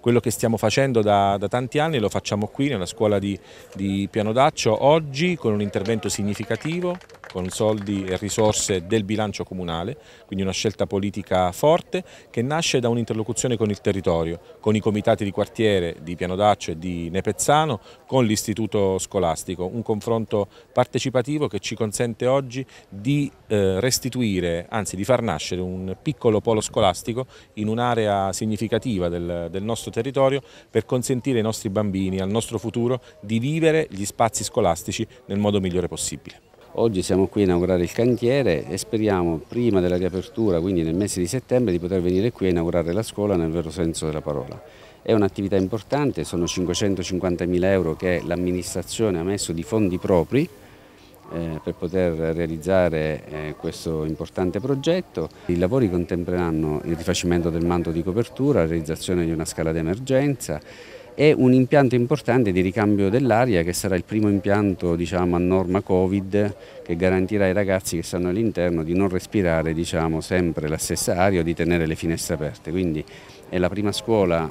Quello che stiamo facendo da, da, tanti anni lo facciamo qui nella scuola di, di d'Accio, oggi con un intervento significativo con soldi e risorse del bilancio comunale, quindi una scelta politica forte che nasce da un'interlocuzione con il territorio, con i comitati di quartiere di Piano Daccio e di Nepezzano, con l'istituto scolastico, un confronto partecipativo che ci consente oggi di eh, restituire, anzi di far nascere un piccolo polo scolastico in un'area significativa del, del nostro territorio per consentire ai nostri bambini, al nostro futuro, di vivere gli spazi scolastici nel modo migliore possibile. Oggi siamo qui a inaugurare il cantiere e speriamo prima della riapertura, quindi nel mese di settembre, di poter venire qui a inaugurare la scuola nel vero senso della parola. È un'attività importante, sono 550.000 euro che l'amministrazione ha messo di fondi propri eh, per poter realizzare eh, questo importante progetto. I lavori contempleranno il rifacimento del manto di copertura, la realizzazione di una scala d'emergenza, è un impianto importante di ricambio dell'aria che sarà il primo impianto diciamo, a norma Covid che garantirà ai ragazzi che stanno all'interno di non respirare diciamo, sempre la stessa aria o di tenere le finestre aperte. Quindi è la prima scuola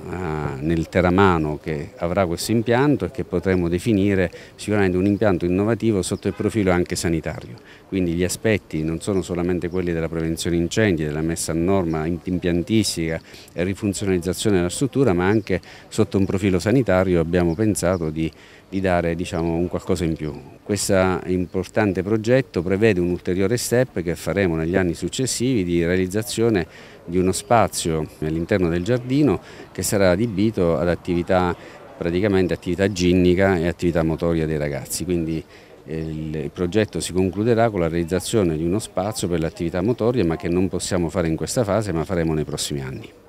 eh, nel Teramano che avrà questo impianto e che potremmo definire sicuramente un impianto innovativo sotto il profilo anche sanitario. Quindi gli aspetti non sono solamente quelli della prevenzione incendi, della messa a norma impiantistica e rifunzionalizzazione della struttura, ma anche sotto un profilo livello sanitario abbiamo pensato di, di dare diciamo, un qualcosa in più. Questo importante progetto prevede un ulteriore step che faremo negli anni successivi di realizzazione di uno spazio all'interno del giardino che sarà adibito ad attività praticamente attività ginnica e attività motoria dei ragazzi, quindi eh, il progetto si concluderà con la realizzazione di uno spazio per l'attività motoria ma che non possiamo fare in questa fase ma faremo nei prossimi anni.